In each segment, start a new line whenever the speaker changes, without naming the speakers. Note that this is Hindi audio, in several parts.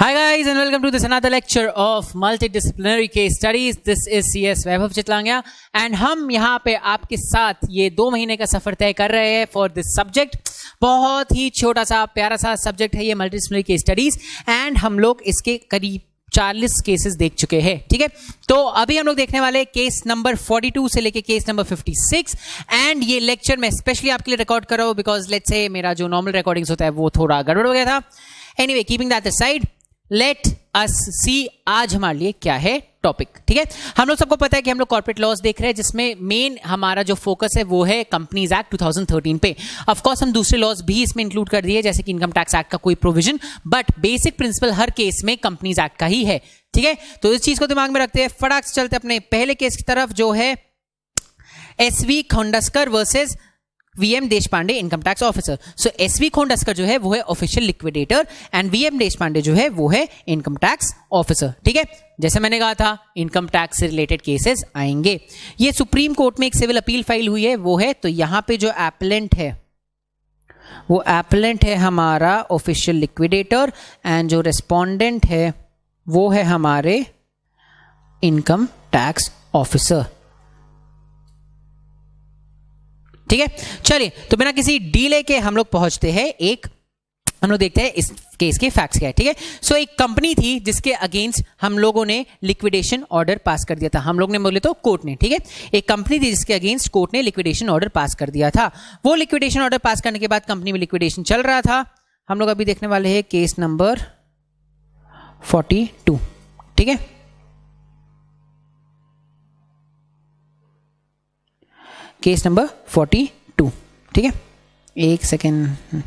Hi guys and welcome to this another lecture of multidisciplinary case studies. This is CS Vaibhav Chitlangya and हम यहाँ पे आपके साथ ये दो महीने का सफर तय कर रहे हैं for this subject. बहुत ही छोटा सा प्यारा सा subject है ये multidisciplinary case studies and हम लोग इसके करीब 40 केसेस देख चुके हैं ठीक है थीके? तो अभी हम लोग देखने वाले केस नंबर 42 से लेके केस नंबर 56 एंड ये लेक्चर मैं स्पेशली आपके लिए रिकॉर्ड कर रहा हूँ बिकॉज लेट्स से मेरा जो नॉर्मल रिकॉर्डिंग्स होता है वो थोड़ा गड़बड़ हो गया था anyway keeping that side let us see आज हमारे लिए क्या है टॉपिक ठीक है हम लोग सबको पता है कि हम लोग कॉर्पोरेट लॉस देख रहे हैं जिसमें मेन हमारा जो फोकस है वो है कंपनीज एक्ट 2013 पे ऑफ कोर्स हम दूसरे लॉस भी इसमें इंक्लूड कर दिए जैसे कि इनकम टैक्स एक्ट का कोई प्रोविजन बट बेसिक प्रिंसिपल हर केस में कंपनीज एक्ट का ही है ठीक है तो इस चीज को दिमाग में रखते हैं फटाक से चलते अपने पहले केस की तरफ जो है S V Khondaskar versus V M Deshpande income tax officer so S V V Khondaskar जो है वो है ऑफिशियल लिक्विडेटर एंड वीएम देश पांडे जो है वो है इनकम टैक्स ऑफिसर ठीक है जैसे मैंने कहा था इनकम टैक्स से रिलेटेड केसेस आएंगे ये सुप्रीम कोर्ट में एक सिविल अपील फाइल हुई है वो है तो यहां पे जो एपलेंट है वो एपलेंट है हमारा ऑफिशियल लिक्विडेटर एंड जो रेस्पॉन्डेंट है वो है हमारे इनकम टैक्स ऑफिसर ठीक है चलिए तो बिना किसी डीले के हम लोग पहुंचते हैं एक हम लोग देखते हैं इस केस के फैक्ट्स क्या है ठीक है सो एक कंपनी थी जिसके अगेंस्ट हम लोगों ने लिक्विडेशन ऑर्डर पास कर दिया था हम लोग ने बोले तो कोर्ट ने ठीक है एक कंपनी थी जिसके अगेंस्ट कोर्ट ने लिक्विडेशन ऑर्डर पास कर दिया था वो लिक्विडेशन ऑर्डर पास करने के बाद कंपनी में लिक्विडेशन चल रहा था हम लोग अभी देखने वाले हैं केस नंबर फोर्टी टू ठीक है केस नंबर फोर्टी टू ठीक है एक सेकेंड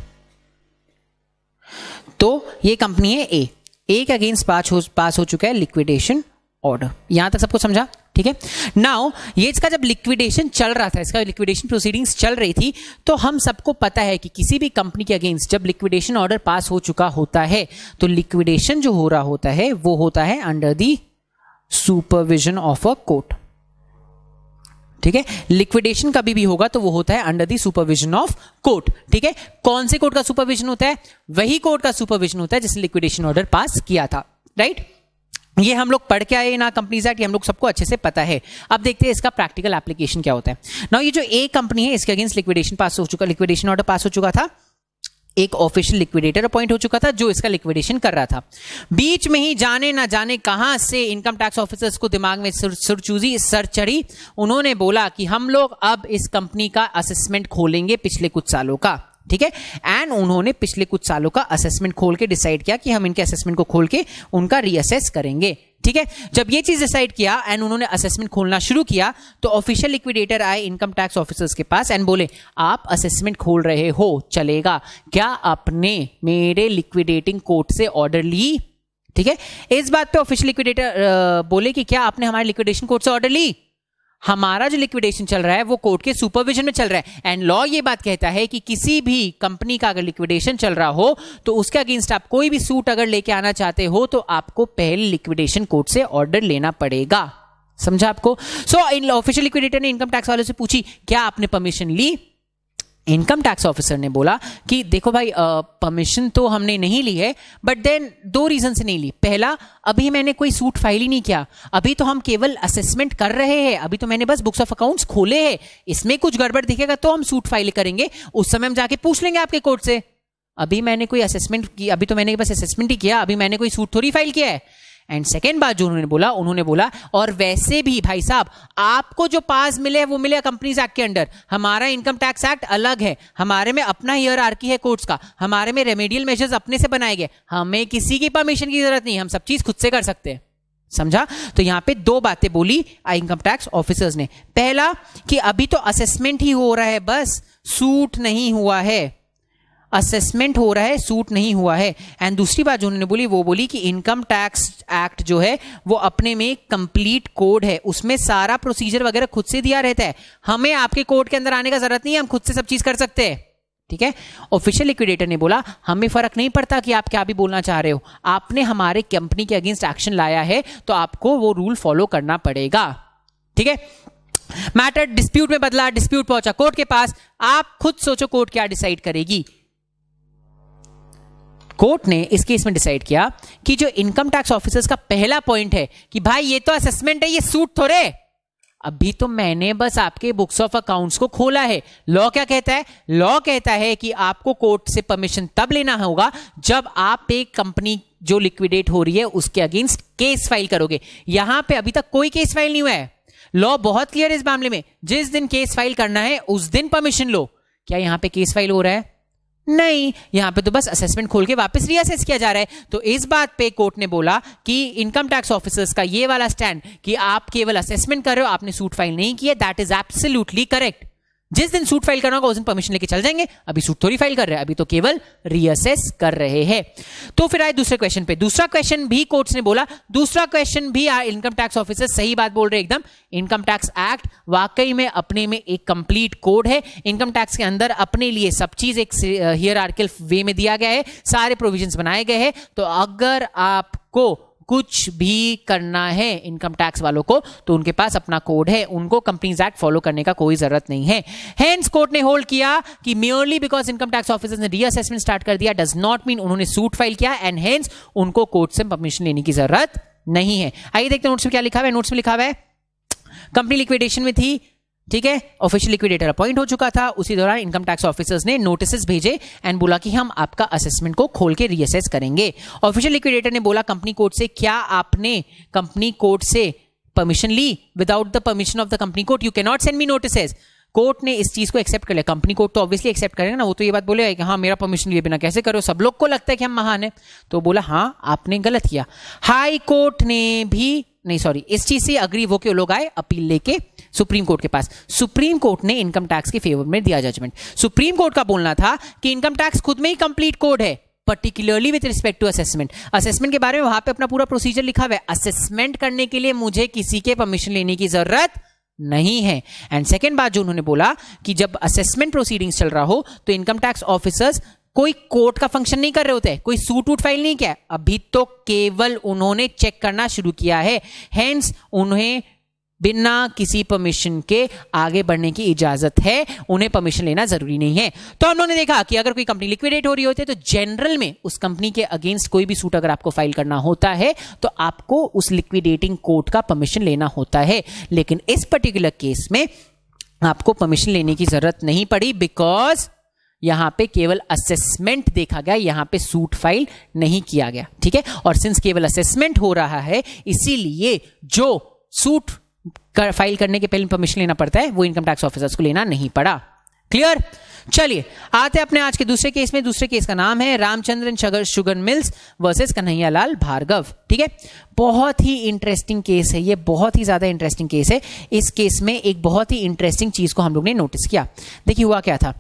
तो ये कंपनी है ए ए के अगेंस्ट पास हो पास हो चुका है लिक्विडेशन ऑर्डर यहां तक सबको समझा ठीक है नाउ ये इसका जब लिक्विडेशन चल रहा था इसका लिक्विडेशन प्रोसीडिंग्स चल रही थी तो हम सबको पता है कि किसी भी कंपनी के अगेंस्ट जब लिक्विडेशन ऑर्डर पास हो चुका होता है तो लिक्विडेशन जो हो रहा होता है वो होता है under the supervision of a court ठीक है लिक्विडेशन कभी भी होगा तो वो होता है under the supervision of court ठीक है कौन से कोर्ट का सुपरविजन होता है वही कोर्ट का सुपरविजन होता है जिसने लिक्विडेशन ऑर्डर पास किया था राइट ये हम लोग पढ़ के आए ना कंपनीज एक्ट ये हम लोग सबको अच्छे से पता है अब देखते हैं इसका प्रैक्टिकल एप्लीकेशन क्या होता है ना ये जो ए कंपनी है इसके अगेंस्ट लिक्विडेशन पास हो चुका लिक्विडेशन ऑर्डर पास हो चुका था एक ऑफिशियल लिक्विडेटर अपॉइंट हो चुका था जो इसका लिक्विडेशन कर रहा था बीच में ही जाने ना जाने कहां से इनकम टैक्स ऑफिसर्स को दिमाग में सुर सुरचूजी सर चढ़ी उन्होंने बोला कि हम लोग अब इस कंपनी का असेसमेंट खोलेंगे पिछले कुछ सालों का ठीक है एंड उन्होंने पिछले कुछ सालों का असेसमेंट खोल के डिसाइड किया कि हम इनके असेसमेंट को खोल के उनका रीअसेस करेंगे ठीक है जब ये चीज डिसाइड किया एंड उन्होंने असेसमेंट खोलना शुरू किया तो ऑफिशियल लिक्विडेटर आए इनकम टैक्स ऑफिसर्स के पास एंड बोले आप असेसमेंट खोल रहे हो चलेगा क्या आपने मेरे लिक्विडेटिंग कोर्ट से ऑर्डर ली ठीक है इस बात पे ऑफिशियल लिक्विडेटर बोले कि क्या आपने हमारे लिक्विडेशन कोर्ट से ऑर्डर ली हमारा जो लिक्विडेशन चल रहा है वो कोर्ट के सुपरविजन में चल रहा है एंड लॉ ये बात कहता है कि किसी भी कंपनी का अगर लिक्विडेशन चल रहा हो तो उसके अगेंस्ट आप कोई भी सूट अगर लेके आना चाहते हो तो आपको पहले लिक्विडेशन कोर्ट से ऑर्डर लेना पड़ेगा समझा आपको सो इन ऑफिशियल लिक्विडेटर ने इनकम टैक्स वालों से पूछी क्या आपने परमिशन ली इनकम टैक्स ऑफिसर ने बोला कि देखो भाई परमिशन तो हमने नहीं ली है बट देन दो रीज़न से नहीं ली पहला अभी मैंने कोई सूट फाइल ही नहीं किया अभी तो हम केवल असेसमेंट कर रहे हैं अभी तो मैंने बस बुक्स ऑफ अकाउंट्स खोले हैं इसमें कुछ गड़बड़ दिखेगा तो हम सूट फाइल करेंगे उस समय हम जाके पूछ लेंगे आपके कोर्ट से अभी मैंने कोई असेसमेंट की अभी तो मैंने बस असेसमेंट ही किया अभी मैंने कोई सूट थोड़ी फाइल किया है एंड सेकेंड बात जो उन्होंने बोला उन्होंने बोला और वैसे भी भाई साहब आपको जो पास मिले वो मिले कंपनीज एक्ट के अंडर हमारा इनकम टैक्स एक्ट अलग है हमारे में अपना ईयर आरकी है कोर्ट्स का हमारे में रेमेडियल मेजर्स अपने से बनाए गए हमें किसी की परमिशन की जरूरत नहीं हम सब चीज खुद से कर सकते हैं समझा तो यहाँ पे दो बातें बोली इनकम टैक्स ऑफिसर्स ने पहला कि अभी तो असेसमेंट ही हो रहा है बस सूट नहीं हुआ है असेसमेंट हो रहा है सूट नहीं हुआ है एंड दूसरी बात जो उन्होंने बोली वो बोली कि इनकम टैक्स एक्ट जो है वो अपने में कंप्लीट कोड है उसमें सारा प्रोसीजर वगैरह खुद से दिया रहता है हमें आपके कोड के अंदर आने का जरूरत नहीं है हम खुद से सब चीज कर सकते हैं ठीक है ऑफिशियल लिक्विडेटर ने बोला हमें फर्क नहीं पड़ता कि आप क्या भी बोलना चाह रहे हो आपने हमारे कंपनी के अगेंस्ट एक्शन लाया है तो आपको वो रूल फॉलो करना पड़ेगा ठीक है मैटर डिस्प्यूट में बदला डिस्प्यूट पहुंचा कोर्ट के पास आप खुद सोचो कोर्ट क्या डिसाइड करेगी कोर्ट ने इस केस में डिसाइड किया कि जो इनकम टैक्स ऑफिसर्स का पहला पॉइंट है कि भाई ये तो असेसमेंट है ये सूट थोड़े अभी तो मैंने बस आपके बुक्स ऑफ अकाउंट्स को खोला है लॉ क्या कहता है लॉ कहता है कि आपको कोर्ट से परमिशन तब लेना होगा जब आप एक कंपनी जो लिक्विडेट हो रही है उसके अगेंस्ट केस फाइल करोगे यहां पे अभी तक कोई केस फाइल नहीं हुआ है लॉ बहुत क्लियर है इस मामले में जिस दिन केस फाइल करना है उस दिन परमिशन लो क्या यहां पे केस फाइल हो रहा है नहीं यहां पे तो बस असेसमेंट खोल के वापस रीअसेस किया जा रहा है तो इस बात पे कोर्ट ने बोला कि इनकम टैक्स ऑफिसर्स का ये वाला स्टैंड कि आप केवल असेसमेंट कर रहे हो आपने सूट फाइल नहीं किया दैट इज एब्सोल्युटली करेक्ट जिस दिन सूट फाइल करना होगा उस दिन परमिशन लेके चल जाएंगे अभी सूट थोड़ी फाइल कर रहे हैं अभी तो केवल रीअसेस कर रहे हैं तो फिर आए दूसरे क्वेश्चन पे दूसरा क्वेश्चन भी कोर्ट्स ने बोला दूसरा क्वेश्चन भी इनकम टैक्स ऑफिसर सही बात बोल रहे एकदम इनकम टैक्स एक्ट वाकई में अपने में एक कंप्लीट कोड है इनकम टैक्स के अंदर अपने लिए सब चीज एक हियर वे uh, में दिया गया है सारे प्रोविजन बनाए गए हैं तो अगर आपको कुछ भी करना है इनकम टैक्स वालों को तो उनके पास अपना कोड है उनको कंपनीज एक्ट फॉलो करने का कोई जरूरत नहीं है हेंस कोर्ट ने होल्ड किया कि merely because income tax officers ने रीअसेसमेंट स्टार्ट कर दिया डज नॉट मीन उन्होंने सूट फाइल किया एंड हेंस उनको कोर्ट से परमिशन लेने की जरूरत नहीं है आइए देखते हैं नोट्स में क्या लिखा हुआ है नोट्स में लिखा हुआ है कंपनी लिक्विडेशन में थी ठीक है ऑफिशियल लिक्विडेटर अपॉइंट हो चुका था उसी दौरान इनकम टैक्स ऑफिसर्स ने नोटिस भेजे एंड बोला कि हम आपका असेसमेंट को खोल के रीअसेस करेंगे ऑफिशियल लिक्विडेटर ने बोला कंपनी कोर्ट से क्या आपने कंपनी कोर्ट से परमिशन ली without the permission of the company court you cannot send me notice court ने इस चीज को एक्सेप्ट कर लिया कंपनी कोर्ट तो ऑब्वियसली एक्सेप्ट करेगा ना वो तो ये बात बोलेगा कि हाँ मेरा परमिशन लिए बिना कैसे करो सब लोग को लगता है कि हम महान है तो बोला हाँ आपने गलत किया हाई कोर्ट ने भी नहीं सॉरी इस चीज से अग्री होकर लोग आए अपील लेके सुप्रीम कोर्ट के पास सुप्रीम कोर्ट ने इनकम टैक्स के फेवर में दिया जजमेंट सुप्रीम कोर्ट का बोलना था कि इनकम टैक्स खुद में ही कंप्लीट कोड है particularly with respect to assessment assessment के बारे में वहां पे अपना पूरा प्रोसीजर लिखा हुआ है असेसमेंट करने के लिए मुझे किसी के परमिशन लेने की जरूरत नहीं है एंड सेकेंड बात जो उन्होंने बोला कि जब असेसमेंट प्रोसीडिंग्स चल रहा हो तो इनकम टैक्स ऑफिसर्स कोई कोर्ट का फंक्शन नहीं कर रहे होते कोई सूट वूट फाइल नहीं किया अभी तो केवल उन्होंने चेक करना शुरू किया है हैंस उन्हें बिना किसी परमिशन के आगे बढ़ने की इजाजत है उन्हें परमिशन लेना जरूरी नहीं है तो उन्होंने देखा कि अगर कोई कंपनी लिक्विडेट हो रही होती है तो जनरल में उस कंपनी के अगेंस्ट कोई भी सूट अगर आपको फाइल करना होता है तो आपको उस लिक्विडेटिंग कोर्ट का परमिशन लेना होता है लेकिन इस पर्टिकुलर केस में आपको परमिशन लेने की जरूरत नहीं पड़ी बिकॉज यहां पे केवल असेसमेंट देखा गया यहां पे सूट फाइल नहीं किया गया ठीक है और सिंस केवल असेसमेंट हो रहा है इसीलिए जो सूट कर, फाइल करने के पहले परमिशन लेना पड़ता है वो इनकम टैक्स ऑफिसर्स को लेना नहीं पड़ा क्लियर चलिए आते हैं अपने आज के दूसरे केस में दूसरे केस का नाम है Ramachandran sugar sugar mills versus Kanhaiya Lal Bhargava ठीक है बहुत ही इंटरेस्टिंग केस है ये बहुत ही ज्यादा इंटरेस्टिंग केस है इस केस में एक बहुत ही इंटरेस्टिंग चीज को हम लोग ने नोटिस किया देखिए हुआ क्या था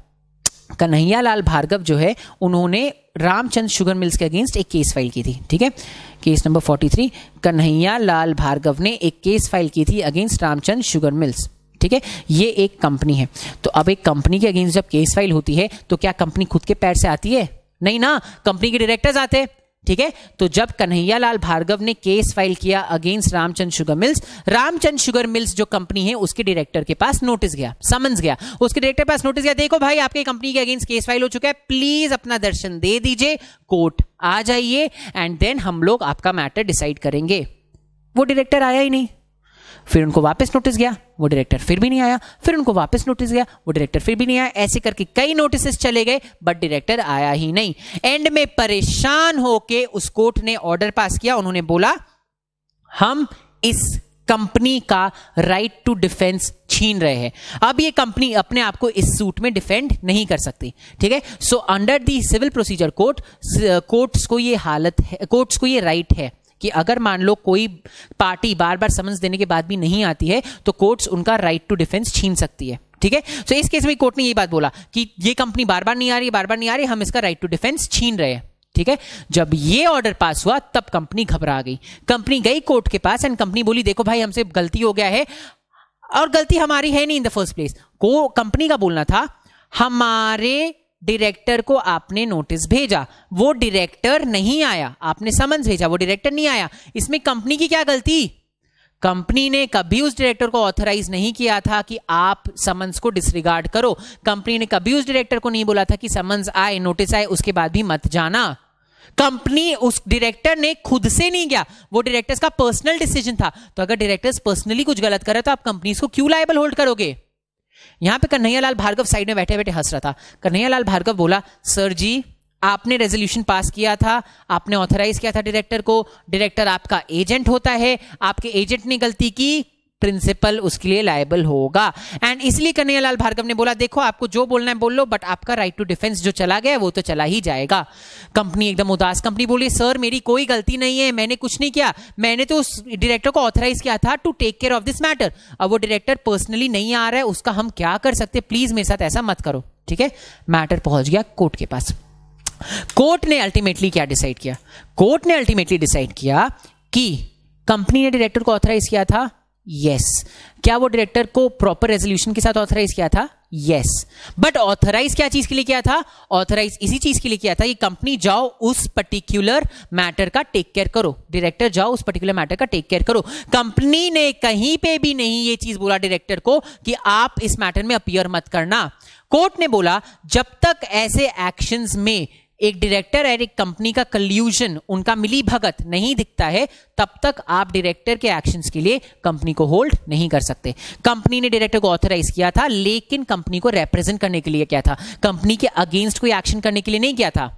कन्हैया लाल भार्गव जो है उन्होंने रामचंद्र शुगर मिल्स के अगेंस्ट एक केस फाइल की थी ठीक है केस नंबर 43 कन्हैया लाल भार्गव ने एक केस फाइल की थी अगेंस्ट रामचंद शुगर मिल्स ठीक है ये एक कंपनी है तो अब एक कंपनी के अगेंस्ट जब केस फाइल होती है तो क्या कंपनी खुद के पैर से आती है नहीं ना कंपनी के डायरेक्टर्स आते हैं ठीक है तो जब कन्हैयालाल भार्गव ने केस फाइल किया against Ramchand sugar mills Ramchand sugar mills जो कंपनी है उसके डायरेक्टर के पास नोटिस गया समन्स गया उसके डायरेक्टर के पास नोटिस गया देखो भाई आपकी कंपनी के अगेंस्ट केस फाइल हो चुका है प्लीज अपना दर्शन दे दीजिए कोर्ट आ जाइए एंड देन हम लोग आपका मैटर डिसाइड करेंगे वो डायरेक्टर आया ही नहीं फिर उनको वापस नोटिस गया वो डायरेक्टर फिर भी नहीं आया फिर उनको वापस नोटिस गया वो डायरेक्टर फिर भी नहीं आया ऐसे करके कई नोटिस चले गए बट डायरेक्टर आया ही नहीं एंड में परेशान होके उस कोर्ट ने ऑर्डर पास किया उन्होंने बोला हम इस कंपनी का राइट टू डिफेंस छीन रहे हैं अब ये कंपनी अपने आप को इस सूट में डिफेंड नहीं कर सकती ठीक है so under the civil procedure court courts को ये हालत है कोर्ट्स को ये राइट है कि अगर मान लो कोई पार्टी बार बार समन्स देने के बाद भी नहीं आती है तो कोर्ट्स उनका राइट टू डिफेंस छीन सकती है ठीक है सो इस केस में कोर्ट ने ये बात बोला कि ये कंपनी बार बार नहीं आ रही बार बार नहीं आ रही हम इसका राइट टू डिफेंस छीन रहे हैं ठीक है जब ये ऑर्डर पास हुआ तब कंपनी घबरा गई कंपनी गई कोर्ट के पास एंड कंपनी बोली देखो भाई हमसे गलती हो गया है और गलती हमारी है नहीं इन द फर्स्ट प्लेस को कंपनी का बोलना था हमारे डायरेक्टर को आपने नोटिस भेजा वो डायरेक्टर नहीं आया आपने समन्स भेजा वो डायरेक्टर नहीं आया इसमें कंपनी की क्या गलती कंपनी ने कभी उस डायरेक्टर को ऑथराइज नहीं किया था कि आप समन्स को डिसरिगार्ड करो कंपनी ने कभी उस डायरेक्टर को नहीं बोला था कि समन्स आए नोटिस आए उसके बाद भी मत जाना कंपनी उस डायरेक्टर ने खुद से नहीं गया वो डायरेक्टर्स का पर्सनल डिसीजन था तो अगर डायरेक्टर्स पर्सनली कुछ गलत करे तो आप कंपनी को क्यों लाइबल होल्ड करोगे यहाँ पे कन्हैयालाल भार्गव साइड में बैठे बैठे हंस रहा था कन्हैया लाल भार्गव बोला सर जी आपने रेजोल्यूशन पास किया था आपने ऑथराइज किया था डायरेक्टर को डायरेक्टर आपका एजेंट होता है आपके एजेंट ने गलती की प्रिंसिपल उसके लिए लाइबल होगा एंड इसलिए कन्हैयालाल भार्गव ने बोला देखो आपको जो बोलना है बोल लो बट आपका राइट टू डिफेंस जो चला गया वो तो चला ही जाएगा कंपनी एकदम उदास कंपनी बोली सर मेरी कोई गलती नहीं है मैंने कुछ नहीं किया मैंने तो उस डायरेक्टर को ऑथराइज किया था to take care of this matter अब वो डायरेक्टर पर्सनली नहीं आ रहा है उसका हम क्या कर सकते प्लीज मेरे साथ ऐसा मत करो ठीक है मैटर पहुंच गया कोर्ट के पास कोर्ट ने अल्टीमेटली क्या डिसाइड किया कोर्ट ने अल्टीमेटली डिसाइड किया कि कंपनी ने डायरेक्टर को ऑथराइज किया था यस क्या वो डायरेक्टर को प्रॉपर रेजोल्यूशन के साथ ऑथराइज किया था यस बट ऑथराइज क्या चीज के लिए किया था ऑथराइज इसी चीज के लिए किया था कि कंपनी जाओ उस पर्टिकुलर मैटर का टेक केयर करो डायरेक्टर जाओ उस पर्टिकुलर मैटर का टेक केयर करो कंपनी ने कहीं पे भी नहीं ये चीज बोला डायरेक्टर को कि आप इस मैटर में अपियर मत करना कोर्ट ने बोला जब तक ऐसे एक्शंस में एक डायरेक्टर और एक कंपनी का कल्यूजन उनका मिली भगत नहीं दिखता है तब तक आप डायरेक्टर के एक्शंस के लिए कंपनी को होल्ड नहीं कर सकते कंपनी ने डायरेक्टर को ऑथराइज किया था लेकिन कंपनी को रिप्रेजेंट करने के लिए क्या था कंपनी के अगेंस्ट कोई एक्शन करने के लिए नहीं किया था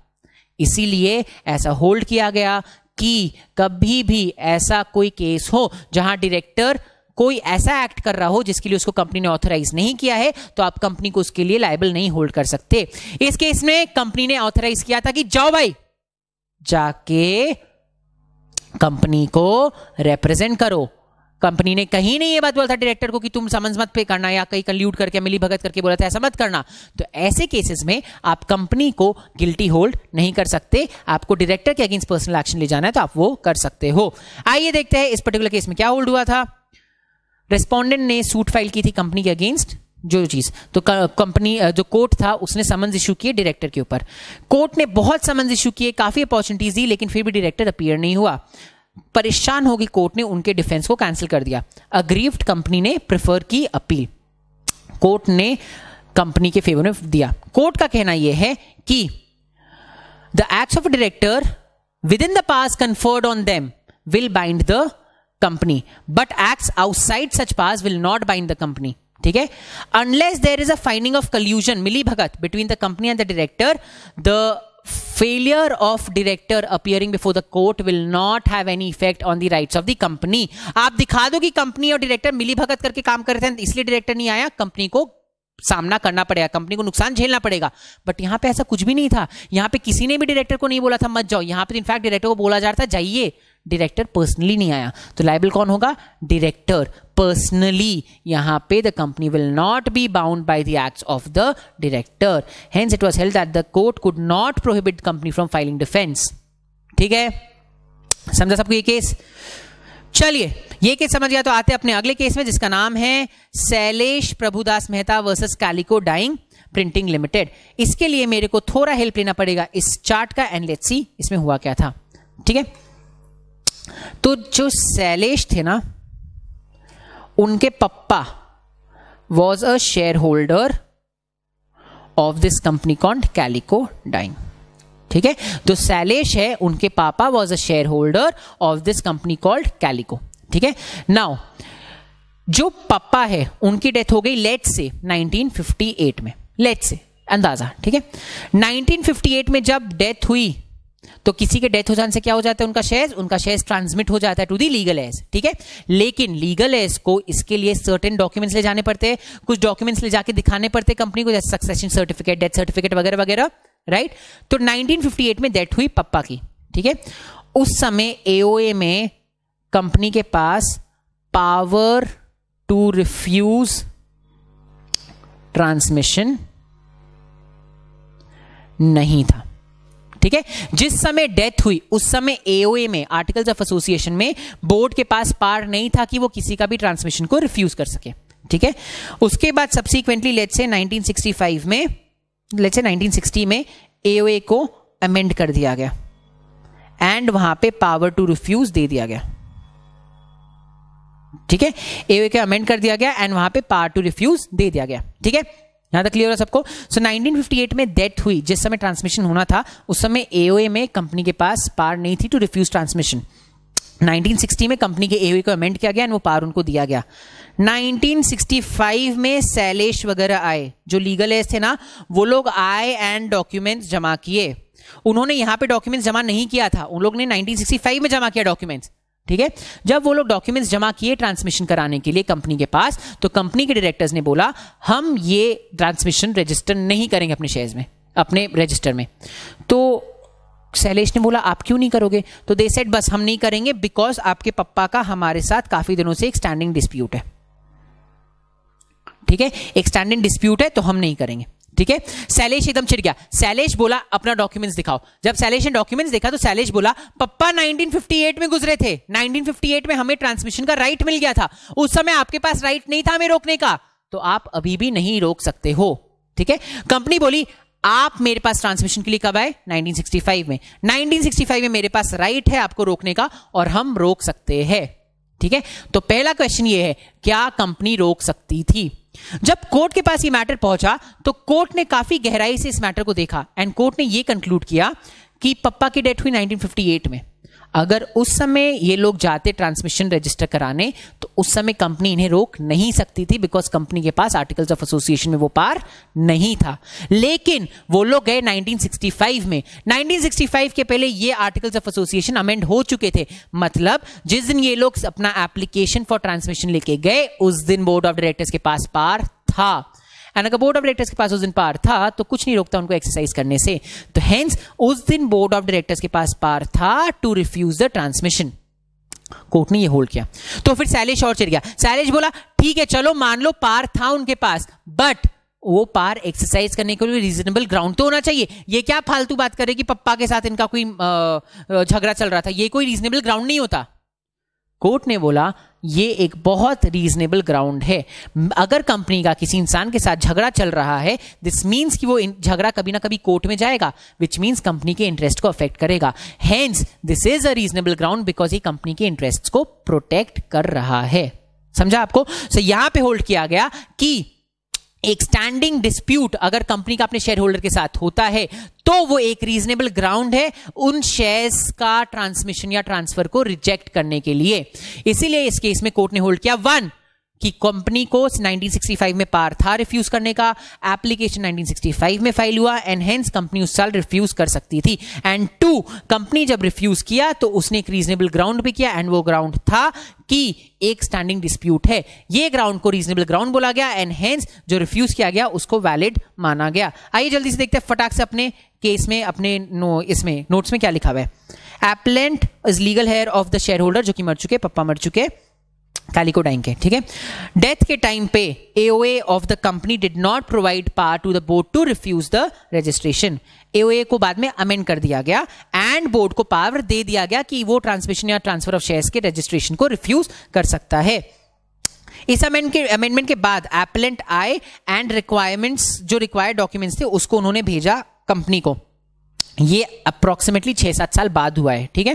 इसीलिए ऐसा होल्ड किया गया कि कभी भी ऐसा कोई केस हो जहां डायरेक्टर कोई ऐसा एक्ट कर रहा हो जिसके लिए उसको कंपनी ने ऑथराइज नहीं किया है तो आप कंपनी को उसके लिए लाइबल नहीं होल्ड कर सकते इस केस में कंपनी ने ऑथराइज किया था कि जाओ भाई जाके कंपनी को रिप्रेजेंट करो कंपनी ने कहीं नहीं ये बात बोला था डायरेक्टर को कि तुम समझ मत पे करना या कहीं कल्यूट करके मिली भगत करके बोला था ऐसा मत करना तो ऐसे केसेस में आप कंपनी को गिल्टी होल्ड नहीं कर सकते आपको डायरेक्टर के अगेंस्ट पर्सनल एक्शन ले जाना है तो आप वो कर सकते हो आइए देखते हैं इस पर्टिकुलर केस में क्या होल्ड हुआ था रेस्पॉन्डेंट ने सूट फाइल की थी कंपनी के अगेंस्ट जो चीज तो कंपनी जो कोर्ट था उसने समन्स इशू किए डायरेक्टर के ऊपर कोर्ट ने बहुत समन्स इशू किए काफी अपॉर्चुनिटीज दी लेकिन फिर भी डायरेक्टर अपियर नहीं हुआ परेशान होगी कोर्ट ने उनके डिफेंस को कैंसिल कर दिया अग्रीव्ड कंपनी ने प्रेफर की अपील कोर्ट ने कंपनी के फेवर में दिया कोर्ट का कहना यह है कि the act of director within the powers conferred on them will bind the company but act outside such powers will not bind the company ठीक है unless there is a finding of collusion मिली भगत between the company and the director the failure of director appearing before the court will not have any effect on the rights of the company आप दिखा दो कि कंपनी और डायरेक्टर मिली भगत करके काम कर रहे थे इसलिए डायरेक्टर नहीं आया कंपनी को सामना करना पड़ेगा कंपनी को नुकसान झेलना पड़ेगा बट यहां पे ऐसा कुछ भी नहीं था यहां पे किसी ने भी डायरेक्टर को नहीं बोला था मत जाओ यहां पे इनफैक्ट तो डायरेक्टर को बोला जा रहा था जाइए डायरेक्टर पर्सनली नहीं आया तो लाइबल कौन होगा डायरेक्टर पर्सनली यहां पे the company will not be bound by the acts of the director hence it was held that the court could not prohibit company from filing defence ठीक है समझा सबको ये केस चलिए ये केस समझ गया तो आते अपने अगले केस में जिसका नाम है Shailesh Prabhudas Mehta versus Calico dyeing printing limited इसके लिए मेरे को थोड़ा हेल्प लेना पड़ेगा इस चार्ट का एंड लेट्स सी इसमें हुआ क्या था ठीक है तो जो सैलेश थे ना उनके पप्पा was a share holder of this company called Calico dyeing ठीक है तो सैलेश है उनके पापा was a share holder of this company called Calico ठीक है नाउ जो पापा है उनकी डेथ हो गई लेट से 1958 में लेट से अंदाजा ठीक है 1958 में जब डेथ हुई तो किसी के डेथ हो जाने से क्या हो जाता है उनका शेयर उनका शेयर ट्रांसमिट हो जाता है टू दी लीगल एज ठीक है लेकिन लीगल एज को इसके लिए सर्टेन डॉक्यूमेंट्स ले जाने पड़ते हैं कुछ डॉक्यूमेंट्स ले जाके दिखाने पड़ते हैं कंपनी को जैसे सक्सेशन सर्टिफिकेट डेथ सर्टिफिकेट वगैरह वगैरह राइट तो 1958 में डेथ हुई पप्पा की ठीक है उस समय एओए में कंपनी के पास पावर टू रिफ्यूज ट्रांसमिशन नहीं था ठीक है जिस समय डेथ हुई उस समय एओए में आर्टिकल्स ऑफ एसोसिएशन में बोर्ड के पास पार नहीं था कि वो किसी का भी ट्रांसमिशन को रिफ्यूज कर सके ठीक है उसके बाद सब्सिक्वेंटली लेट से 1965 में लेट से 1960 में एओए को अमेंड कर दिया गया एंड वहां पे पावर टू रिफ्यूज दे दिया गया ठीक है एओए को अमेंड कर दिया गया एंड वहां पे पावर टू रिफ्यूज दे दिया गया ठीक है यहां तक क्लियर है सबको सो so, 1958 में डेथ हुई जिस समय ट्रांसमिशन होना था उस समय एओए में कंपनी के पास पार नहीं थी टू रिफ्यूज ट्रांसमिशन 1960 में कंपनी के एओए को अमेंड किया गया एंड वो पार उनको दिया गया 1965 में सैलेश वगैरह आए जो लीगल एज थे ना वो लोग आए एंड डॉक्यूमेंट्स जमा किए उन्होंने यहां पे डॉक्यूमेंट्स जमा नहीं किया था उन लोग ने 1965 में जमा किया डॉक्यूमेंट्स ठीक है जब वो लोग डॉक्यूमेंट्स जमा किए ट्रांसमिशन कराने के लिए कंपनी के पास तो कंपनी के डायरेक्टर्स ने बोला हम ये ट्रांसमिशन रजिस्टर नहीं करेंगे अपने शेयर्स में अपने रजिस्टर में तो शैलेश ने बोला आप क्यों नहीं करोगे तो दे सेट बस हम नहीं करेंगे बिकॉज आपके पप्पा का हमारे साथ काफी दिनों से एक स्टैंडिंग डिस्प्यूट है ठीक है एक स्टैंडिंग डिस्प्यूट है तो हम नहीं करेंगे ठीक है सैलेश एकदम चिड़ गया सैलेश बोला अपना डॉक्यूमेंट्स दिखाओ जब सैलेश ने डॉक्यूमेंट्स देखा तो सैलेश बोला पप्पा 1958 में गुजरे थे 1958 में हमें ट्रांसमिशन का राइट मिल गया था उस समय आपके पास राइट नहीं था हमें रोकने का तो आप अभी भी नहीं रोक सकते हो ठीक है कंपनी बोली आप मेरे पास ट्रांसमिशन के लिए कब आए 1965 में 1965 में मेरे पास राइट है आपको रोकने का और हम रोक सकते हैं ठीक है तो पहला क्वेश्चन ये है क्या कंपनी रोक सकती थी जब कोर्ट के पास ये मैटर पहुंचा तो कोर्ट ने काफी गहराई से इस मैटर को देखा एंड कोर्ट ने ये कंक्लूड किया कि पप्पा की डेथ हुई 1958 में अगर उस समय ये लोग जाते ट्रांसमिशन रजिस्टर कराने तो उस समय कंपनी इन्हें रोक नहीं सकती थी बिकॉज कंपनी के पास आर्टिकल्स ऑफ एसोसिएशन में वो पार नहीं था लेकिन वो लोग गए 1965 में 1965 के पहले ये आर्टिकल्स ऑफ एसोसिएशन अमेंड हो चुके थे मतलब जिस दिन ये लोग अपना एप्लीकेशन फॉर ट्रांसमिशन लेके गए उस दिन बोर्ड ऑफ डायरेक्टर्स के पास पार था एंड अगर बोर्ड ऑफ डायरेक्टर्स के पास उस दिन पार था तो कुछ नहीं रोकता उनको एक्सरसाइज करने से तो हेंस उस दिन बोर्ड ऑफ डायरेक्टर्स के पास पार था to refuse the transmission court ने ये होल्ड किया तो फिर सैलेश और चिर गया सैलेश बोला ठीक है चलो मान लो पार था उनके पास बट वो पार एक्सरसाइज करने के लिए रीजनेबल ग्राउंड तो होना चाहिए ये क्या फालतू बात कर रहे कि पप्पा के साथ इनका कोई झगड़ा चल रहा था ये कोई रीजनेबल ग्राउंड नहीं होता कोर्ट ने बोला ये एक बहुत रीजनेबल ग्राउंड है अगर कंपनी का किसी इंसान के साथ झगड़ा चल रहा है दिस मीन्स कि वो झगड़ा कभी ना कभी कोर्ट में जाएगा विच मीन्स कंपनी के इंटरेस्ट को अफेक्ट करेगा hence this is a reasonable ground because ये कंपनी के इंटरेस्ट को प्रोटेक्ट कर रहा है समझा आपको सो so, यहां पे होल्ड किया गया कि एक स्टैंडिंग डिस्प्यूट अगर कंपनी का अपने शेयर होल्डर के साथ होता है तो वो एक रीजनेबल ग्राउंड है उन शेयर्स का ट्रांसमिशन या ट्रांसफर को रिजेक्ट करने के लिए इसीलिए इस केस में कोर्ट ने होल्ड किया वन कि कंपनी को 1965 में पार था रिफ्यूज करने का एप्लीकेशन 1965 में फाइल हुआ एंड हेंस कंपनी उस साल रिफ्यूज कर सकती थी एंड टू कंपनी जब रिफ्यूज किया तो उसने एक रीजनेबल ग्राउंड भी किया एंड वो ग्राउंड था कि एक स्टैंडिंग डिस्प्यूट है ये ग्राउंड को रीजनेबल ग्राउंड बोला गया एंड हेंस जो रिफ्यूज किया गया उसको वैलिड माना गया आइए जल्दी से देखते हैं फटाक से अपने केस में अपने नो, इसमें नोट्स में क्या लिखा हुआ है appellant is legal heir of the share holder जो कि मर चुके पप्पा मर चुके कैलिकोडाइन के ठीक है डेथ के टाइम पे AOA of the company did not provide power to the board to refuse the registration AOA को बाद में अमेंड कर दिया गया एंड बोर्ड को पावर दे दिया गया कि वो ट्रांसमिशन या ट्रांसफर ऑफ शेयर्स के रजिस्ट्रेशन को रिफ्यूज कर सकता है इस अमेंड के अमेंडमेंट के बाद एपलेंट आए एंड रिक्वायरमेंट्स जो रिक्वायर्ड डॉक्यूमेंट्स थे उसको उन्होंने भेजा कंपनी को ये अप्रोक्सीमेटली छह सात साल बाद हुआ है ठीक है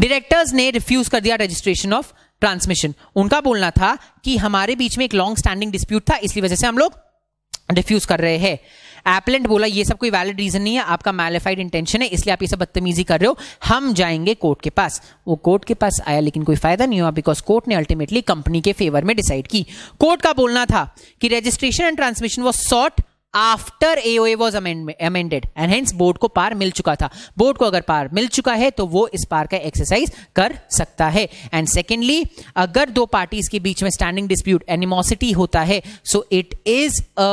डायरेक्टर्स ने रिफ्यूज कर दिया रजिस्ट्रेशन ऑफ ट्रांसमिशन उनका बोलना था कि हमारे बीच में एक लॉन्ग स्टैंडिंग डिस्प्यूट था इसलिए वजह से हम लोग डिफ्यूज कर रहे हैं एपलेंट बोला ये सब कोई वैलिड रीजन नहीं है आपका मैलिफाइड इंटेंशन है इसलिए आप ये सब बदतमीजी कर रहे हो हम जाएंगे कोर्ट के पास वो कोर्ट के पास आया लेकिन कोई फायदा नहीं हुआ बिकॉज कोर्ट ने अल्टीमेटली कंपनी के फेवर में डिसाइड की कोर्ट का बोलना था कि registration and transmission was sought after AOA was amended and hence board को पार मिल चुका था बोर्ड को अगर पार मिल चुका है तो वो इस पार का एक्सरसाइज कर सकता है एंड सेकेंडली अगर दो पार्टीज के बीच में स्टैंडिंग डिस्प्यूट एनिमोसिटी होता है so it is a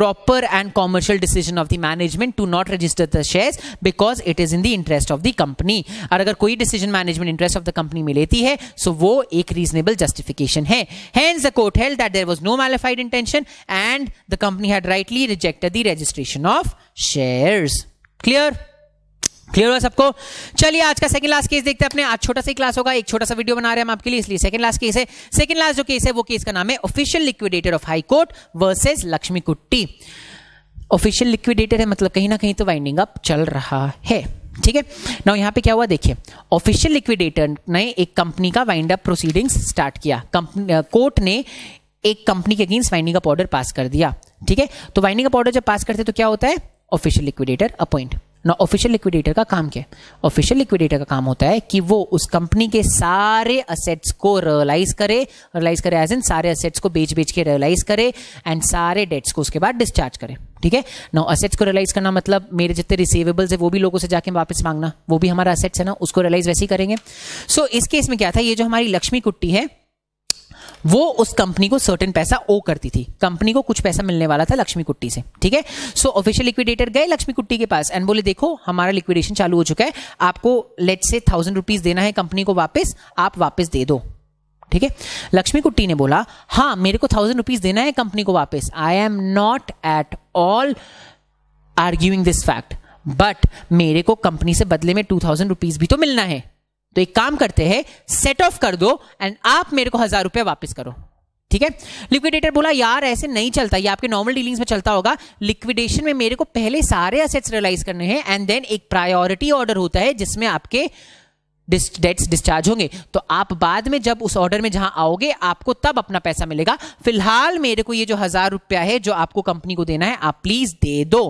proper and commercial decision of the management to not register the shares because it is in the interest of the company Or if any decision management interest of the company में है so वो एक reasonable justification है hence the court held that there was no malified intention and the company had rightly rejected the registration of shares clear clear हुआ सबको चलिए आज का सेकंड लास्ट केस देखते हैं अपने आज छोटा सा क्लास होगा एक छोटा सा वीडियो बना रहे हैं हम आपके लिए इसलिए सेकंड लास्ट केस है सेकंड लास्ट जो केस है वो केस का नाम है official liquidator of high court versus Lakshmi Kutty official liquidator है मतलब कहीं ना कहीं तो वाइंडिंग अप चल रहा है ठीक है ना यहाँ पे क्या हुआ देखिए ऑफिशियल लिक्विडेटर ने एक कंपनी का वाइंड अप प्रोसीडिंग्स स्टार्ट किया कोर्ट ने एक कंपनी के against winding up order pass कर दिया ठीक है तो वाइंडिंग अप ऑर्डर जब पास करते तो क्या होता है ऑफिशियल लिक्विडेटर अपॉइंट ना ऑफिशियल लिक्विडेटर का काम क्या है ऑफिशियल लिक्विडेटर का काम होता है कि वो उस कंपनी के सारे असेट्स को रियलाइज करे रियलाइज करे एज इन सारे असेट्स को बेच बेच के रियलाइज करे एंड सारे डेट्स को उसके बाद डिस्चार्ज करे ठीक है ना असेट्स को रियलाइज करना मतलब मेरे जितने रिसीवेबल्स है वो भी लोगों से जाके वापस मांगना वो भी हमारा असेट्स है ना उसको रियलाइज वैसे ही करेंगे सो so, इस केस में क्या था ये जो हमारी लक्ष्मी कुट्टी है वो उस कंपनी को सर्टेन पैसा ओ करती थी कंपनी को कुछ पैसा मिलने वाला था लक्ष्मी कुट्टी से ठीक है सो ऑफिशियल लिक्विडेटर गए लक्ष्मी कुट्टी के पास एंड बोले देखो हमारा लिक्विडेशन चालू हो चुका है आपको लेट से थाउजेंड रुपीज देना है कंपनी को वापस आप वापस दे दो ठीक है लक्ष्मी कुट्टी ने बोला हाँ मेरे को थाउजेंड रुपीज देना है कंपनी को वापस I am not at all arguing this fact but मेरे को कंपनी से बदले में टू थाउजेंड रुपीज भी तो मिलना है तो एक काम करते हैं सेट ऑफ कर दो एंड आप मेरे को हजार रुपए वापस करो ठीक है लिक्विडेटर बोला यार ऐसे नहीं चलता ये आपके नॉर्मल डीलिंग्स में चलता होगा लिक्विडेशन में मेरे को पहले सारे असेट्स रियलाइज करने हैं एंड देन एक प्रायोरिटी ऑर्डर होता है जिसमें आपके डेट्स डिस्चार्ज होंगे तो आप बाद में जब उस ऑर्डर में जहां आओगे आपको तब अपना पैसा मिलेगा फिलहाल मेरे को ये जो हजार रुपया है जो आपको कंपनी को देना है आप प्लीज दे दो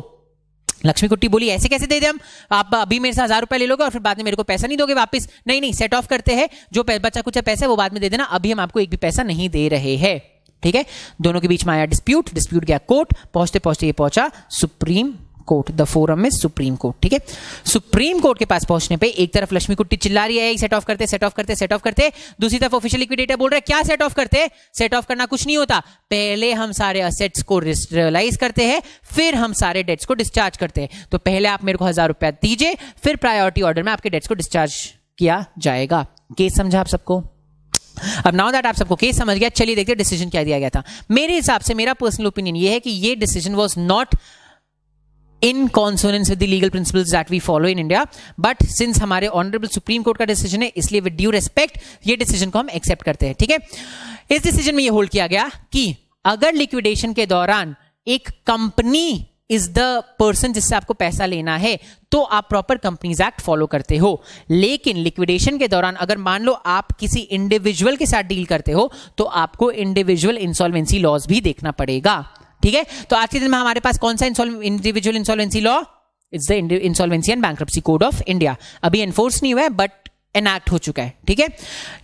लक्ष्मी कुट्टी बोली ऐसे कैसे दे दे हम आप अभी मेरे से हजार रुपये ले लोगे और फिर बाद में मेरे को पैसा नहीं दोगे वापस नहीं नहीं सेट ऑफ करते हैं जो बच्चा कुछ है पैसा है वो बाद में दे देना अभी हम आपको एक भी पैसा नहीं दे रहे हैं ठीक है दोनों के बीच में आया डिस्प्यूट डिस्प्यूट गया कोर्ट पहुंचते पहुंचते ये पहुंचा supreme court the forum is supreme court ठीक है सुप्रीम कोर्ट के पास पहुंचने पे एक तरफ लक्ष्मी कुट्टी चिल्ला रही है सेट ऑफ करते सेट ऑफ करते सेट ऑफ करते दूसरी तरफ ऑफिशियल लिक्विडेटर बोल रहा है क्या सेट ऑफ करते सेट ऑफ करना कुछ नहीं होता पहले हम सारे असेट्स को रियलाइज करते हैं फिर हम सारे डेट्स को डिस्चार्ज करते हैं तो पहले आप मेरे को हजार रुपया दीजिए फिर प्रायोरिटी ऑर्डर में आपके डेट्स को डिस्चार्ज किया जाएगा केस समझा आप सबको अब नाउ दैट आप सबको केस समझ गया चलिए देखते डिसीजन क्या दिया गया था मेरे हिसाब से मेरा पर्सनल ओपिनियन ये है कि ये decision was not in consonance with the legal principles that we follow in India but since हमारे ऑनरेबल सुप्रीम कोर्ट का डिसीजन है इसलिए विद ड्यू रेस्पेक्ट ये डिसीजन को हम एक्सेप्ट करते हैं ठीक है थीके? इस डिसीजन में ये होल्ड किया गया कि अगर लिक्विडेशन के दौरान एक कंपनी इज द पर्सन जिससे आपको पैसा लेना है तो आप प्रॉपर कंपनीज एक्ट फॉलो करते हो लेकिन लिक्विडेशन के दौरान अगर मान लो आप किसी इंडिविजुअल के साथ डील करते हो तो आपको इंडिविजुअल इंसॉल्वेंसी लॉज भी देखना पड़ेगा ठीक है तो आज के दिन में हमारे पास कौन सा individual insolvency law it's the insolvency and bankruptcy code of India अभी एनफोर्स नहीं हुआ है बट एनैक्ट हो चुका है ठीक है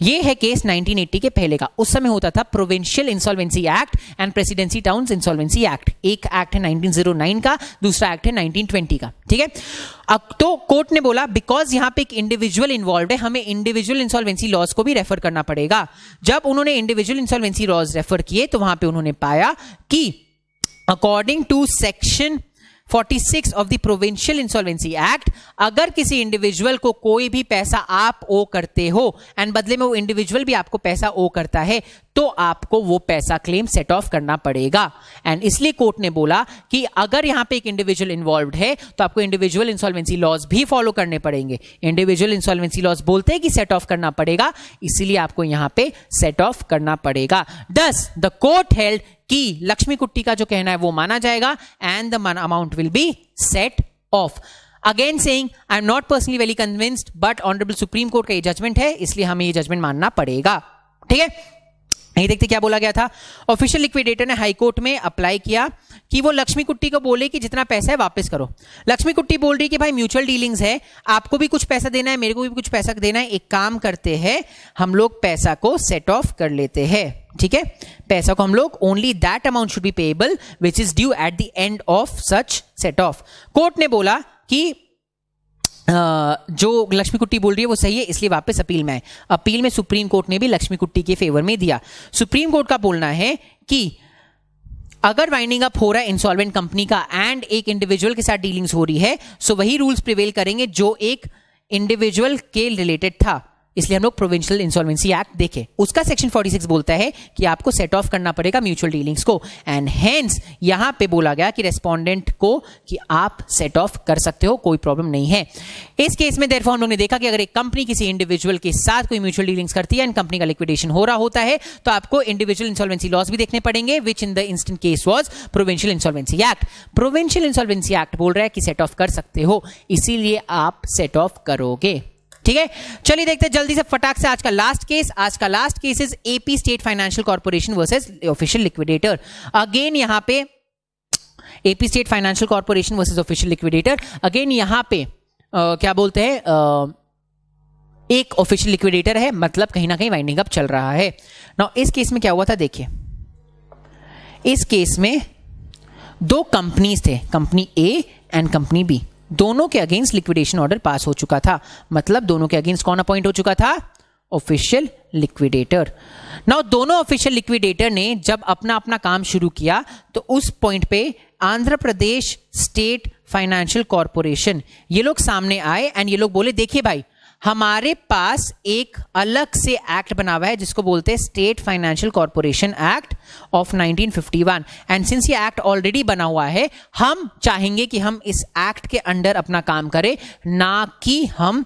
ये है केस 1980 के पहले का उस समय होता था provincial insolvency act and presidency town insolvency act एक एक्ट है 1909 का दूसरा एक्ट है 1920 का ठीक है अब तो कोर्ट ने बोला बिकॉज यहां पे एक इंडिविजुअल इन्वॉल्व है हमें इंडिविजुअल इंसॉल्वेंसी लॉज को भी रेफर करना पड़ेगा जब उन्होंने इंडिविजुअल इंसॉल्वेंसी लॉज रेफर किए तो वहां पर उन्होंने पाया कि according to section 46 of the provincial insolvency act अगर किसी इंडिविजुअल को कोई भी पैसा आप ओ करते हो एंड बदले में वो इंडिविजुअल भी आपको पैसा ओ करता है तो आपको वो पैसा क्लेम सेट ऑफ करना पड़ेगा एंड इसलिए कोर्ट ने बोला कि अगर यहाँ पे एक इंडिविजुअल इन्वॉल्व है तो आपको इंडिविजुअल इंसॉल्वेंसी लॉज भी फॉलो करने पड़ेंगे इंडिविजुअल इंसॉल्वेंसी लॉज बोलते हैं कि सेट ऑफ करना पड़ेगा इसीलिए आपको यहाँ पे सेट ऑफ करना पड़ेगा दस द कोर्ट हेल्ड कि लक्ष्मी कुट्टी का जो कहना है वो माना जाएगा and the mean amount will be set off again saying I am not personally very convinced but honourable supreme court का ये जजमेंट है इसलिए हमें ये जजमेंट मानना पड़ेगा ठीक है यही देखते क्या बोला गया था ऑफिशियल लिक्विडेटर ने हाईकोर्ट में अप्लाई किया कि वो लक्ष्मी कुट्टी को बोले कि जितना पैसा है वापस करो लक्ष्मी कुट्टी बोल रही कि भाई म्यूचुअल डीलिंग्स है आपको भी कुछ पैसा देना है मेरे को भी कुछ पैसा देना है एक काम करते हैं हम लोग पैसा को सेट ऑफ कर लेते हैं ठीक है पैसा को हम लोग only that amount should be payable which is due at the end of such set off court ने बोला कि जो लक्ष्मी कुट्टी बोल रही है वो सही है इसलिए वापस अपील में आए अपील में सुप्रीम कोर्ट ने भी लक्ष्मी कुट्टी के फेवर में दिया सुप्रीम कोर्ट का बोलना है कि अगर वाइंडिंग अप हो रहा है इंसॉल्वेंट कंपनी का एंड एक इंडिविजुअल के साथ डीलिंग्स हो रही है सो वही रूल्स प्रिवेल करेंगे जो एक इंडिविजुअल के रिलेटेड था इसलिए हम लोग प्रोविंशियल इंसॉल्वेंसी एक्ट देखे उसका सेक्शन 46 बोलता है कि आपको सेट ऑफ करना पड़ेगा म्यूचुअल डीलिंग्स को एंड हेंस यहां पे बोला गया कि रेस्पॉन्डेंट को कि आप सेट ऑफ कर सकते हो कोई प्रॉब्लम नहीं है इस केस में देरफॉर उन्होंने लोग ने देखा कि अगर एक कंपनी किसी इंडिविजुअल के साथ कोई म्यूचुअल डीलिंग्स करती है एंड कंपनी का लिक्विडेशन हो रहा होता है तो आपको इंडिविजुअल इंसॉल्वेंसी लॉस भी देखने पड़ेंगे which in the instant case was provincial insolvency act provincial insolvency act बोल रहा है कि सेट ऑफ कर सकते हो इसीलिए आप सेट ऑफ करोगे ठीक है चलिए देखते हैं जल्दी से फटाक से आज का लास्ट केस आज का last case is AP state financial corporation versus official liquidator again यहां पे AP state financial corporation versus official liquidator again यहां पे आ, क्या बोलते हैं एक ऑफिशियल लिक्विडेटर है मतलब कहीं ना कहीं वाइंडिंग अप चल रहा है ना इस केस में क्या हुआ था देखिए इस केस में दो कंपनीज थे company A and company B दोनों के अगेंस्ट लिक्विडेशन ऑर्डर पास हो चुका था मतलब दोनों के अगेंस्ट कौन अपॉइंट हो चुका था ऑफिशियल लिक्विडेटर नाउ दोनों ऑफिशियल लिक्विडेटर ने जब अपना अपना काम शुरू किया तो उस पॉइंट पे Andhra Pradesh state financial corporation ये लोग सामने आए एंड ये लोग बोले देखिए भाई हमारे पास एक अलग से एक्ट बना हुआ है जिसको बोलते हैं state financial corporation act of 1951 and since ये एक्ट ऑलरेडी बना हुआ है हम चाहेंगे कि हम इस एक्ट के अंडर अपना काम करें ना कि हम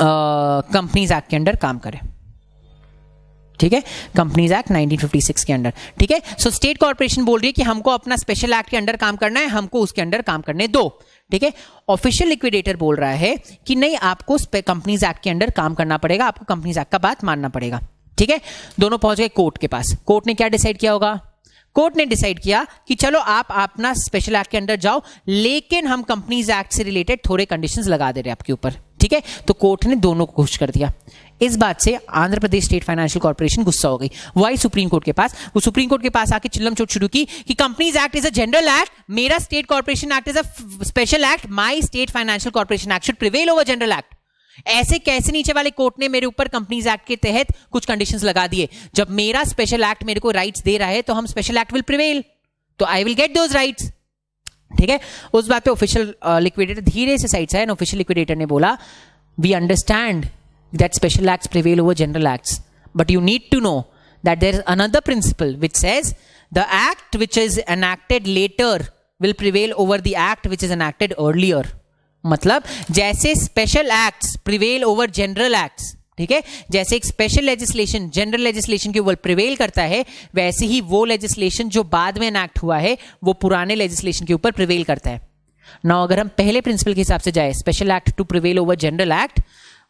कंपनीज एक्ट के अंडर काम करें ठीक है कंपनीज एक्ट 1956 के अंडर ठीक है सो स्टेट कॉर्पोरेशन बोल रही है कि हमको अपना स्पेशल एक्ट के अंडर काम करना है हमको उसके अंडर काम करने दो ठीक है ऑफिशियल लिक्विडेटर बोल रहा है कि नहीं आपको कंपनीज एक्ट के अंडर काम करना पड़ेगा आपको कंपनीज एक्ट का बात मानना पड़ेगा ठीक है दोनों पहुंच गए कोर्ट के पास कोर्ट ने क्या डिसाइड किया होगा कोर्ट ने डिसाइड किया कि चलो आप अपना स्पेशल एक्ट के अंडर जाओ लेकिन हम कंपनीज एक्ट से रिलेटेड थोड़े कंडीशंस लगा दे रहे हैं आपके ऊपर ठीक है तो कोर्ट ने दोनों को खुश कर दिया इस बात से Andhra Pradesh state financial corporation गुस्सा हो गई वाई सुप्रीम कोर्ट के पास वो सुप्रीम कोर्ट के पास आके चिल्लम चोट शुरू की कि companies act is a general act मेरा state corporation act is a special act my state financial corporation act should prevail over general act ऐसे कैसे नीचे वाले कोर्ट ने मेरे ऊपर कंपनीज एक्ट के तहत कुछ कंडीशन लगा दिए जब मेरा स्पेशल एक्ट मेरे को राइट्स दे रहा है तो हम स्पेशल एक्ट विल प्रिवेल तो I will get those rights ठीक है उस बात पे ऑफिशियल लिक्विडेटर uh, धीरे से साइड है ऑफिशियल लिक्विडेटर ने बोला we understand that special act prevail over general act but you need to know that there is another principle which says the act which is enacted later will prevail over the act which is enacted earlier मतलब जैसे special acts prevail over general acts ठीक है जैसे एक स्पेशल लेजिस्लेशन जनरल लेजिस्लेशन के ऊपर प्रिवेल करता है वैसे ही वो लेजिस्लेशन जो बाद में एक्ट हुआ है वो पुराने लेजिस्लेशन के ऊपर प्रिवेल करता है ना अगर हम पहले प्रिंसिपल के हिसाब से जाए special act to prevail over general act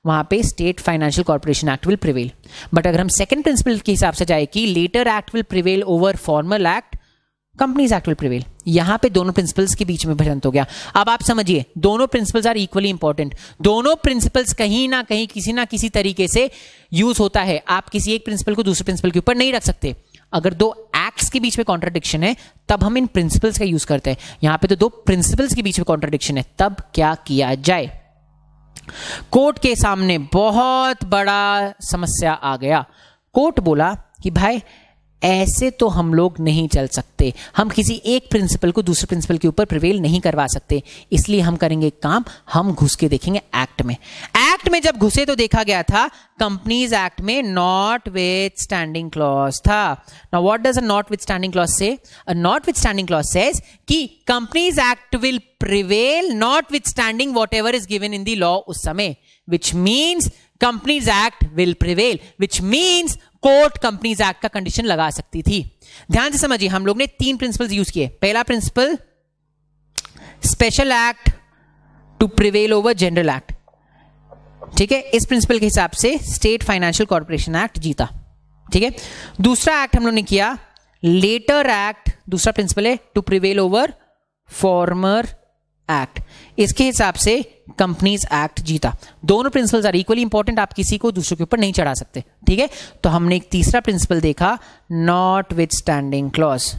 वहां पे state financial corporation act will prevail but अगर हम सेकंड प्रिंसिपल के हिसाब से जाए कि later act will prevail over formal act companies act will prevail यहां पे दोनों प्रिंसिपल्स के बीच में भ्रंत हो गया अब आप समझिए दोनों प्रिंसिपल्स आर इक्वली इंपॉर्टेंट दोनों प्रिंसिपल्स कहीं ना कहीं किसी ना किसी तरीके से यूज होता है आप किसी एक प्रिंसिपल को दूसरे प्रिंसिपल के ऊपर नहीं रख सकते अगर दो एक्ट्स के बीच में कॉन्ट्राडिक्शन है तब हम इन प्रिंसिपल्स का यूज करते हैं यहां पे तो दो प्रिंसिपल्स के बीच में कॉन्ट्राडिक्शन है तब क्या किया जाए कोर्ट के सामने बहुत बड़ा समस्या आ गया कोर्ट बोला कि भाई ऐसे तो हम लोग नहीं चल सकते हम किसी एक प्रिंसिपल को दूसरे प्रिंसिपल के ऊपर प्रिवेल नहीं करवा सकते इसलिए हम करेंगे काम हम घुस के देखेंगे एक्ट में एक्ट में जब घुसे तो देखा गया था कंपनीज एक्ट में नॉट विथ स्टैंडिंग क्लॉज था now what does a notwithstanding clause से notwithstanding clause says कि companies act will prevail notwithstanding whatever is given in the law उस समय which means companies act will prevail which means court companies act का कंडीशन लगा सकती थी ध्यान से समझिए हम लोग ने तीन प्रिंसिपल यूज किए पहला principle special act to prevail over general act ठीक है इस प्रिंसिपल के हिसाब से स्टेट फाइनेंशियल कॉरपोरेशन एक्ट जीता ठीक है दूसरा एक्ट हम लोग ने किया लेटर एक्ट दूसरा प्रिंसिपल है to prevail over former act इसके हिसाब से कंपनीज एक्ट जीता दोनों प्रिंसिपल्स आर इक्वली इंपॉर्टेंट आप किसी को दूसरों के ऊपर नहीं चढ़ा सकते ठीक है तो हमने एक तीसरा प्रिंसिपल देखा notwithstanding clause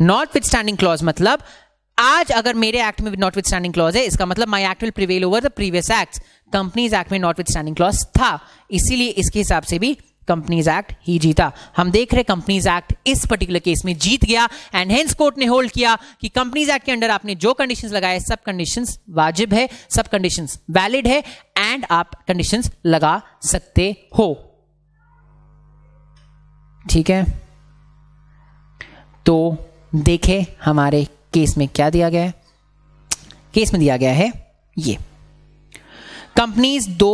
notwithstanding clause मतलब आज अगर मेरे एक्ट में नॉट विथ स्टैंडिंग क्लॉज है इसका मतलब my act will prevail over the previous act companies act में नॉट विथ स्टैंडिंग क्लॉज था इसीलिए इसके हिसाब से भी कंपनीज एक्ट ही जीता हम देख रहे कंपनीज एक्ट इस पर्टिकुलर केस में जीत गया एंड हेंस कोर्ट ने होल्ड किया कि कंपनीज एक्ट के अंडर आपने जो कंडीशंस लगाए सब कंडीशंस वाजिब है सब कंडीशंस वैलिड है एंड आप कंडीशंस लगा सकते हो ठीक है तो देखें हमारे केस में क्या दिया गया है केस में दिया गया है ये कंपनीज दो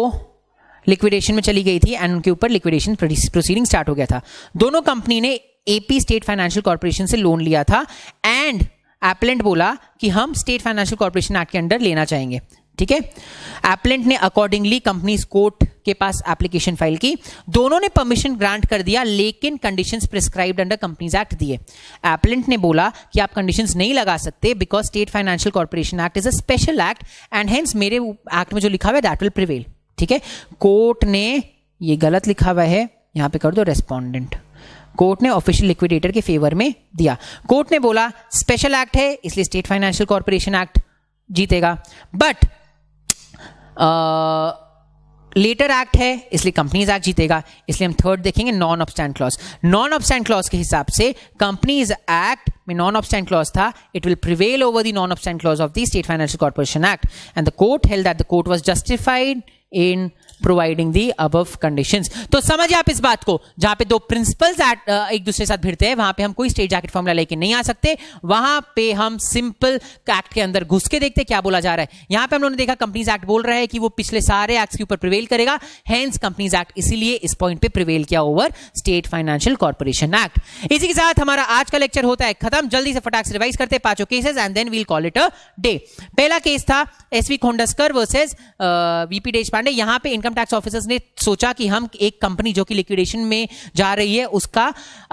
लिक्विडेशन में चली गई थी एंड उनके ऊपर लिक्विडेशन प्रोसीडिंग स्टार्ट हो गया था दोनों कंपनी ने एपी स्टेट फाइनेंशियल कॉरपोरेशन से लोन लिया था एंड एपलेंट बोला कि हम स्टेट फाइनेंशियल कॉरपोरेशन एक्ट के अंडर लेना चाहेंगे ठीक है एपलेंट ने अकॉर्डिंगली कंपनीज कोर्ट के पास एप्लीकेशन फाइल की दोनों ने परमिशन ग्रांट कर दिया लेकिन conditions prescribed under companies act दिए एपलेंट ने बोला कि आप कंडीशंस नहीं लगा सकते because state financial corporation act is a special act and hence मेरे एक्ट में जो लिखा हुआ है दैट विल प्रिवेल ठीक है कोर्ट ने ये गलत लिखा हुआ है यहां पे कर दो रेस्पॉन्डेंट कोर्ट ने ऑफिशियल लिक्विडेटर के फेवर में दिया कोर्ट ने बोला स्पेशल एक्ट है इसलिए स्टेट फाइनेंशियल कॉर्पोरेशन एक्ट जीतेगा बट लेटर एक्ट है इसलिए कंपनीज एक्ट जीतेगा इसलिए हम थर्ड देखेंगे non obstante clause non obstante clause के हिसाब से कंपनीज एक्ट में नॉन ऑब्स्टैंड क्लॉज था it will prevail over the non obstante clause of the state financial corporation act and the court held that the court was justified in providing the अब कंडीशन तो समझिए आप इस बात को जहां पे दो प्रिंसिपल्स एक दूसरे के साथ भिड़ते हैं वहां पे हम कोई स्टेट जैकेट फॉर्मुला लेके नहीं आ सकते वहां पे हम सिंपल एक्ट के अंदर घुस के देखते क्या बोला जा रहा है यहां पे हम लोगों ने देखा कंपनीज एक्ट बोल रहा है कि वो पिछले सारे एक्ट के ऊपर प्रिवेल करेगा हैंस कंपनीज एक्ट इसीलिए इस पॉइंट पे प्रिवेल किया over state financial corporation act इसी के साथ हमारा आज का लेक्चर होता है खत्म जल्दी से फटाक से रिवाइज करते पांचों cases and then we'll call it a day पहला केस था SV Khondaskar versus VP Deshpande यहां पर इनकम इनकम टैक्स ऑफिसर्स ने सोचा कि हम एक कंपनी जो कि लिक्विडेशन में जा रही है उसका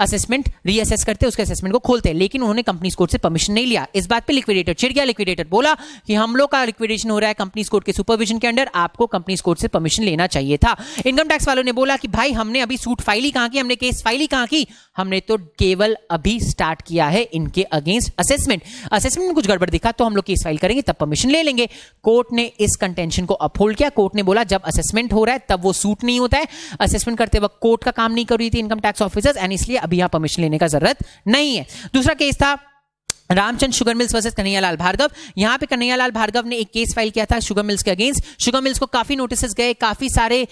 असेसमेंट रीअसेस करते उसके असेसमेंट को खोलते लेकिन उन्होंने कंपनी कोर्ट से परमिशन नहीं लिया इस बात पर लिक्विडेटर चिड़ गया लिक्विडेटर बोला कि हम लोग का लिक्विडेशन हो रहा है कंपनी कोर्ट के सुपरविजन के अंडर आपको कंपनी कोर्ट से परमिशन लेना चाहिए था इनकम टैक्स वालों ने बोला कि भाई हमने अभी सूट फाइल ही कहा की हमने केस फाइल ही कहा की हमने तो केवल अभी स्टार्ट किया है इनके अगेंस्ट असेसमेंट असेसमेंट में कुछ गड़बड़ दिखा तो हम लोग केस फाइल करेंगे तब परमिशन ले लेंगे कोर्ट ने इस कंटेंशन को अपहोल्ड किया कोर्ट ने बोला जब असेसमेंट इवेंट हो रहा है तब वो सूट नहीं होता है असेसमेंट करते वक्त कोर्ट का काम नहीं कर रही थी इनकम टैक्स ऑफिसर्स एंड इसलिए अभी यहां परमिशन लेने का जरूरत नहीं है दूसरा केस था Ramchand sugar mills versus Kanhaiyalal Bhargava यहां पे कन्हैयालाल भार्गव ने एक केस फाइल किया था शुगर मिल्स के अगेंस्ट शुगर मिल्स को काफी नोटिस गए काफी सारे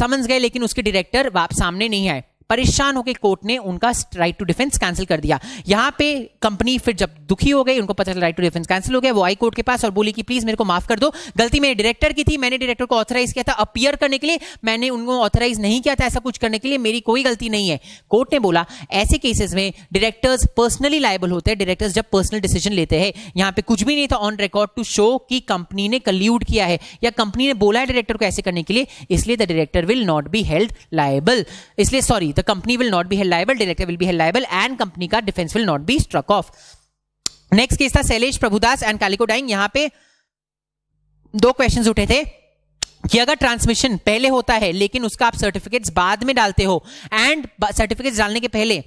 समन्स गए लेकिन उसके डायरेक्टर वापस सामने नहीं आए परेशान होकर कोर्ट ने उनका राइट टू डिफेंस कैंसिल कर दिया यहां पे कंपनी फिर जब दुखी हो गई उनको पता चला राइट टू डिफेंस कैंसिल हो गया वो आई कोर्ट के पास और बोली कि प्लीज मेरे को माफ कर दो गलती मेरे डायरेक्टर की थी मैंने डायरेक्टर को ऑथराइज किया था अपियर करने के लिए मैंने उनको ऑथराइज नहीं किया था ऐसा कुछ करने के लिए मेरी कोई गलती नहीं है कोर्ट ने बोला ऐसे केसेस में डायरेक्टर्स पर्सनली लाइबल होते हैं डायरेक्टर्स जब पर्सनल डिसीजन लेते हैं यहां पर कुछ भी नहीं था ऑन रिकॉर्ड टू शो कि कंपनी ने कल्यूड किया है या कंपनी ने बोला है डायरेक्टर को ऐसे करने के लिए इसलिए the director will not be held liable इसलिए sorry company will not be held liable director will be held liable and company का defence will not be struck off next case था Shailesh Prabhudas and Calico Dyeing पे दो क्वेश्चन उठे थे कि अगर ट्रांसमिशन पहले होता है लेकिन उसका आप सर्टिफिकेट्स बाद में डालते हो एंड सर्टिफिकेट्स डालने के पहले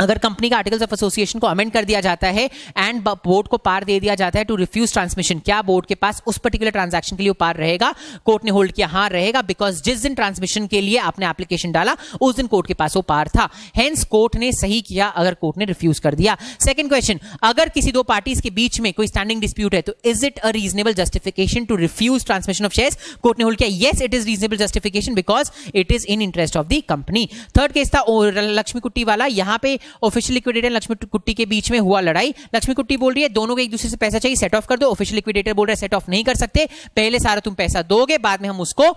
अगर कंपनी का आर्टिकल्स ऑफ एसोसिएशन को अमेंड कर दिया जाता है एंड बोर्ड को पार दे दिया जाता है टू रिफ्यूज ट्रांसमिशन क्या बोर्ड के पास उस पर्टिकुलर ट्रांजैक्शन के लिए पार रहेगा कोर्ट ने होल्ड किया हाँ रहेगा बिकॉज जिस दिन ट्रांसमिशन के लिए आपने एप्लीकेशन डाला उस दिन कोर्ट के पास वो पार था हेंस कोर्ट ने सही किया अगर कोर्ट ने रिफ्यूज कर दिया सेकेंड क्वेश्चन अगर किसी दो पार्टीज के बीच में कोई स्टैंडिंग डिस्प्यूट है तो is it a reasonable justification to refuse transmission of share court ने होल्ड किया yes it is reasonable justification because it is in interest of the company third case था लक्ष्मी कुट्टी वाला यहां पर ऑफिशियल लिक्विडेटर लक्ष्मी कुट्टी के बीच में हुआ लड़ाई लक्ष्मी कुट्टी बोल रही है दोनों को एक दूसरे से पैसा चाहिए सेट ऑफ कर दो ऑफिशियल लिक्विडेटर बोल रहा है सेट ऑफ नहीं कर सकते पहले सारा तुम पैसा दोगे बाद में हम उसको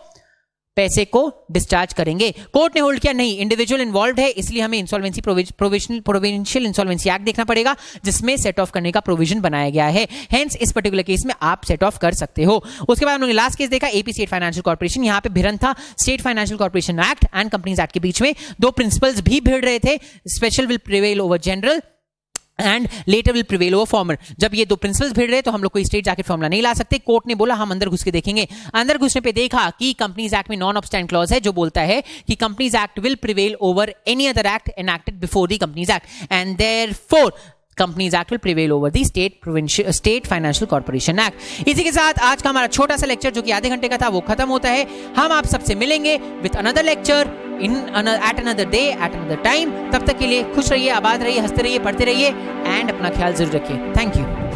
पैसे को डिस्चार्ज करेंगे कोर्ट ने होल्ड किया नहीं इंडिविजुअल इन्वॉल्व है इसलिए हमें insolvency provisional provincial insolvency act देखना पड़ेगा जिसमें सेट ऑफ करने का प्रोविजन बनाया गया है हेंस इस पर्टिकुलर केस में आप सेट ऑफ कर सकते हो उसके बाद उन्होंने लास्ट केस देखा एपी स्टेट फाइनेंशियल कॉर्पोरेशन यहाँ पे भिड़न था state financial corporation act and companies act के बीच में दो प्रिंसिपल्स भी भिड़ रहे थे special will prevail over general and later will prevail over former जब ये दो प्रिंसिपल्स भिड़ रहे तो हम लोग को स्टेट जाके फॉर्मला नहीं ला सकते कोर्ट ने बोला हम अंदर घुस के देखेंगे अंदर घुसने पे देखा कि कंपनीज एक्ट में नॉन ऑब्स्टैंड क्लॉज है जो बोलता है कि companies act will prevail over any other act enacted before the companies act and for companies act will prevail over the state provincial state financial corporation act इसी के साथ आज का हमारा छोटा सा लेक्चर जो कि आधे घंटे का था वो खत्म होता है हम आप सबसे मिलेंगे with another lecture in at another day at another time तब तक के लिए खुश रहिए आबाद रहिए हंसते रहिए पढ़ते रहिए एंड अपना ख्याल जरूर रखिए थैंक यू